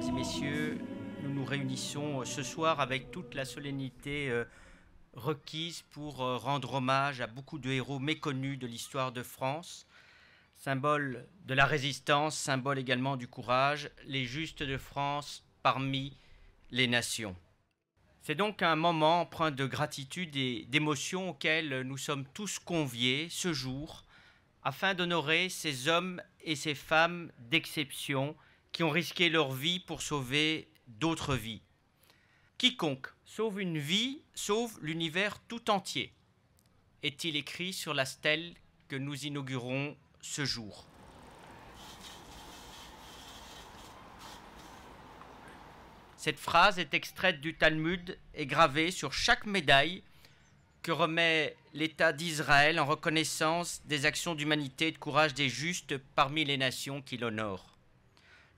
mesdames et messieurs, nous nous réunissons euh, ce soir avec toute la solennité euh, requise pour euh, rendre hommage à beaucoup de héros méconnus de l'histoire de France, symbole de la résistance, symbole également du courage, les justes de France parmi les nations. C'est donc un moment empreint de gratitude et d'émotion auquel nous sommes tous conviés ce jour afin d'honorer ces hommes et ces femmes d'exception qui ont risqué leur vie pour sauver d'autres vies. Quiconque sauve une vie sauve l'univers tout entier, est-il écrit sur la stèle que nous inaugurons ce jour. Cette phrase est extraite du Talmud et gravée sur chaque médaille que remet l'État d'Israël en reconnaissance des actions d'humanité et de courage des justes parmi les nations qui l'honorent.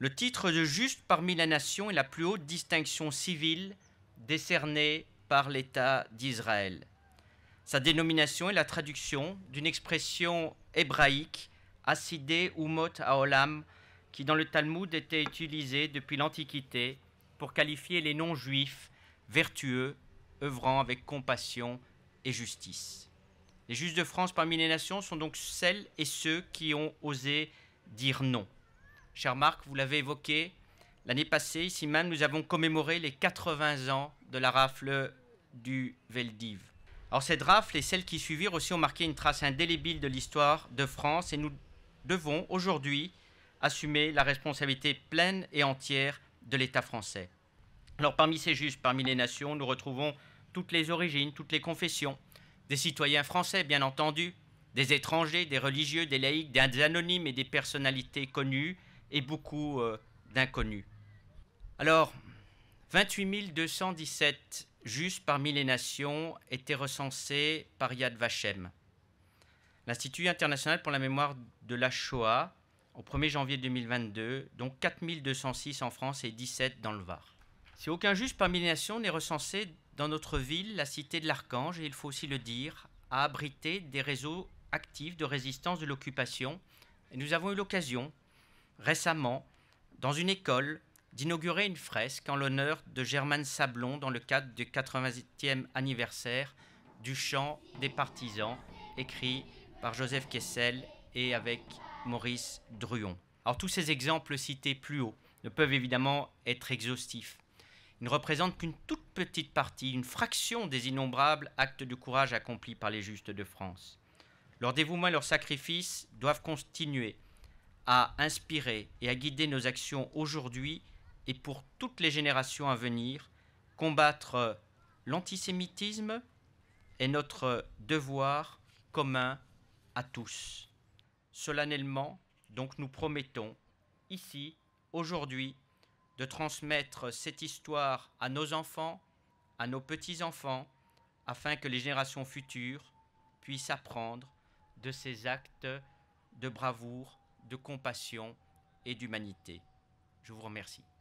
Le titre de juste parmi la nation est la plus haute distinction civile décernée par l'État d'Israël. Sa dénomination est la traduction d'une expression hébraïque, Asidé ou Mot qui dans le Talmud était utilisée depuis l'Antiquité pour qualifier les non-juifs vertueux, œuvrant avec compassion et justice. Les justes de France parmi les nations sont donc celles et ceux qui ont osé dire non. Cher Marc, vous l'avez évoqué, l'année passée, ici même, nous avons commémoré les 80 ans de la rafle du Veldiv. Alors cette rafle et celles qui suivirent aussi ont marqué une trace indélébile de l'histoire de France et nous devons aujourd'hui assumer la responsabilité pleine et entière de l'État français. Alors parmi ces justes, parmi les nations, nous retrouvons toutes les origines, toutes les confessions, des citoyens français bien entendu, des étrangers, des religieux, des laïcs, des anonymes et des personnalités connues, et beaucoup euh, d'inconnus. Alors, 28 217 justes parmi les nations étaient recensés par Yad Vashem. L'Institut international pour la mémoire de la Shoah, au 1er janvier 2022, donc 206 en France et 17 dans le Var. Si aucun juste parmi les nations n'est recensé dans notre ville, la cité de l'Archange, et il faut aussi le dire, a abrité des réseaux actifs de résistance de l'occupation, nous avons eu l'occasion récemment, dans une école, d'inaugurer une fresque en l'honneur de Germaine Sablon dans le cadre du 80e anniversaire du chant des partisans, écrit par Joseph Kessel et avec Maurice Druon. Alors tous ces exemples cités plus haut ne peuvent évidemment être exhaustifs. Ils ne représentent qu'une toute petite partie, une fraction des innombrables actes de courage accomplis par les justes de France. Leur dévouement et leur sacrifice doivent continuer à inspirer et à guider nos actions aujourd'hui et pour toutes les générations à venir. Combattre l'antisémitisme est notre devoir commun à tous. Solennellement, donc nous promettons, ici, aujourd'hui, de transmettre cette histoire à nos enfants, à nos petits-enfants, afin que les générations futures puissent apprendre de ces actes de bravoure de compassion et d'humanité. Je vous remercie.